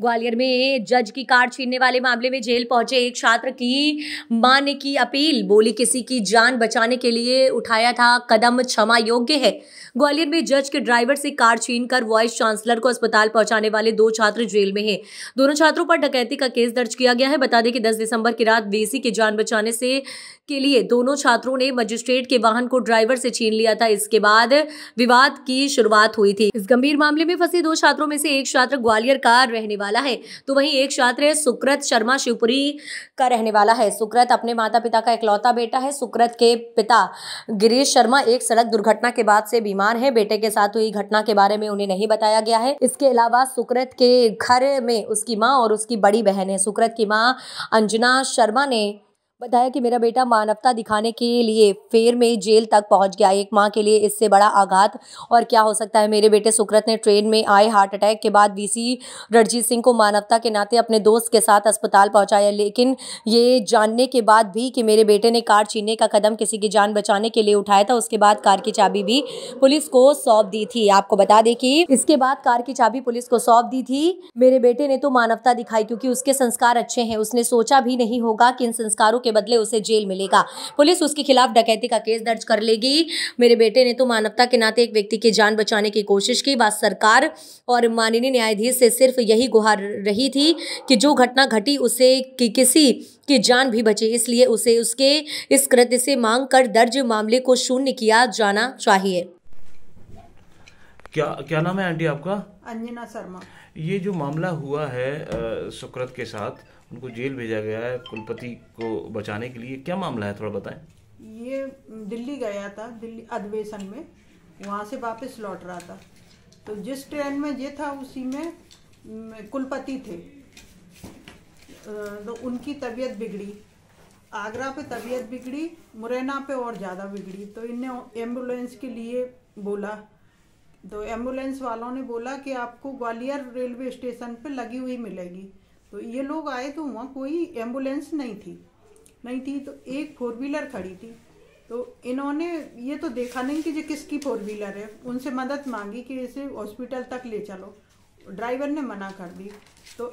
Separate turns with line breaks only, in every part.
ग्वालियर में जज की कार छीनने वाले मामले में जेल पहुंचे एक छात्र की मां ने की अपील बोली किसी की जान बचाने के लिए उठाया था कदम क्षमा योग्य है ग्वालियर में जज के ड्राइवर से कार छीनकर वाइस चांसलर को अस्पताल पहुंचाने वाले दो छात्र जेल में हैं दोनों छात्रों पर डकैती का केस दर्ज किया गया है बता दें कि दस दिसंबर की रात वेसी की जान बचाने से के लिए दोनों छात्रों ने मजिस्ट्रेट के वाहन को ड्राइवर से छीन लिया था इसके बाद विवाद की शुरुआत हुई थी इस गंभीर मामले में फंसे दो छात्रों में से एक छात्र ग्वालियर का रहने वाला वाला है तो वहीं एक छात्र है सुकृत शर्मा शिवपुरी का रहने वाला है सुकृत अपने माता पिता का इकलौता बेटा है सुकृत के पिता गिरीश शर्मा एक सड़क दुर्घटना के बाद से बीमार है बेटे के साथ हुई घटना के बारे में उन्हें नहीं बताया गया है इसके अलावा सुकृत के घर में उसकी माँ और उसकी बड़ी बहन है सुकृत की माँ अंजना शर्मा ने बताया कि मेरा बेटा मानवता दिखाने के लिए फेर में जेल तक पहुंच गया एक माँ के लिए इससे बड़ा आघात और क्या हो सकता है मेरे बेटे सुकृत ने ट्रेन में आए हार्ट अटैक के बाद वीसी रणजीत सिंह को मानवता के नाते अपने दोस्त के साथ अस्पताल पहुंचाया लेकिन ये जानने के बाद भी कि मेरे बेटे ने कार छीनने का कदम किसी की जान बचाने के लिए उठाया था उसके बाद कार की चाबी भी पुलिस को सौंप दी थी आपको बता दें कि इसके बाद कार की चाबी पुलिस को सौंप दी थी मेरे बेटे ने तो मानवता दिखाई क्योंकि उसके संस्कार अच्छे हैं उसने सोचा भी नहीं होगा कि इन संस्कारों के बदले उसे जेल मिलेगा पुलिस उसके खिलाफ डकैती का केस दर्ज कर लेगी मेरे बेटे ने तो मानवता के नाते एक व्यक्ति की जान बचाने की कोशिश की बात सरकार और माननीय न्यायाधीश से सिर्फ यही गुहार रही थी कि जो घटना घटी उसे कि किसी की जान भी बचे इसलिए उसे उसके इस कृत्य से मांग कर दर्ज मामले को शून्य किया जाना चाहिए
क्या क्या नाम है आंटी आपका
अंजना शर्मा
ये जो मामला हुआ है सुकृत के साथ उनको जेल भेजा गया है कुलपति को बचाने के लिए क्या मामला है थोड़ा बताएं
ये दिल्ली गया था दिल्ली अधिवेशन में वहाँ से वापस लौट रहा था तो जिस ट्रेन में ये था उसी में कुलपति थे तो उनकी तबीयत बिगड़ी आगरा पे तबीयत बिगड़ी मुरैना पे और ज़्यादा बिगड़ी तो इनने एम्बुलेंस के लिए बोला तो एम्बुलेंस वालों ने बोला कि आपको ग्वालियर रेलवे स्टेशन पर लगी हुई मिलेगी तो ये लोग आए तो वहाँ कोई एम्बुलेंस नहीं थी नहीं थी तो एक फोर व्हीलर खड़ी थी तो इन्होंने ये तो देखा नहीं कि ये किसकी फोर व्हीलर है उनसे मदद मांगी कि इसे हॉस्पिटल तक ले चलो ड्राइवर ने मना कर दी तो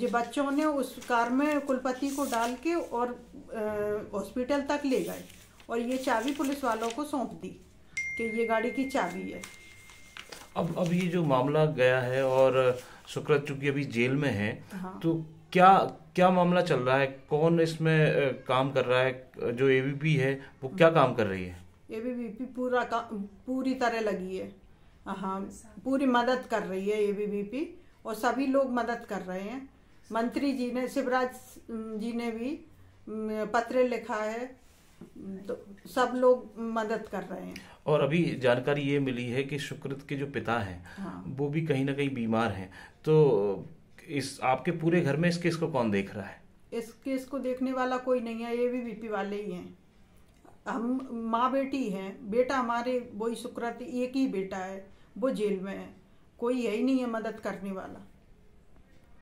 ये बच्चों ने उस कार में कुलपति को डाल के और हॉस्पिटल तक ले गए और ये चाबी पुलिस वालों को सौंप दी कि ये गाड़ी की चाबी
है अब अब ये जो मामला गया है और सुकृत चूंकि अभी जेल में है हाँ। तो क्या क्या मामला चल रहा है कौन इसमें काम कर रहा है जो एबीपी है वो क्या काम कर रही है
एबीपी पूरा काम पूरी तरह लगी है हाँ पूरी मदद कर रही है एबीवीपी और सभी लोग मदद कर रहे हैं मंत्री जी ने शिवराज जी ने भी पत्र लिखा है तो सब लोग मदद कर रहे हैं
और अभी जानकारी ये मिली है कि शुक्रत के जो पिता हैं हाँ। वो भी कहीं ना कहीं बीमार हैं तो इस आपके पूरे घर में इस केस को कौन देख रहा है
इस केस को देखने वाला कोई नहीं है ये भी बीपी वाले ही हैं हम माँ बेटी हैं बेटा हमारे वही शुक्रत एक ही बेटा है वो जेल में है कोई है ही नहीं है मदद करने वाला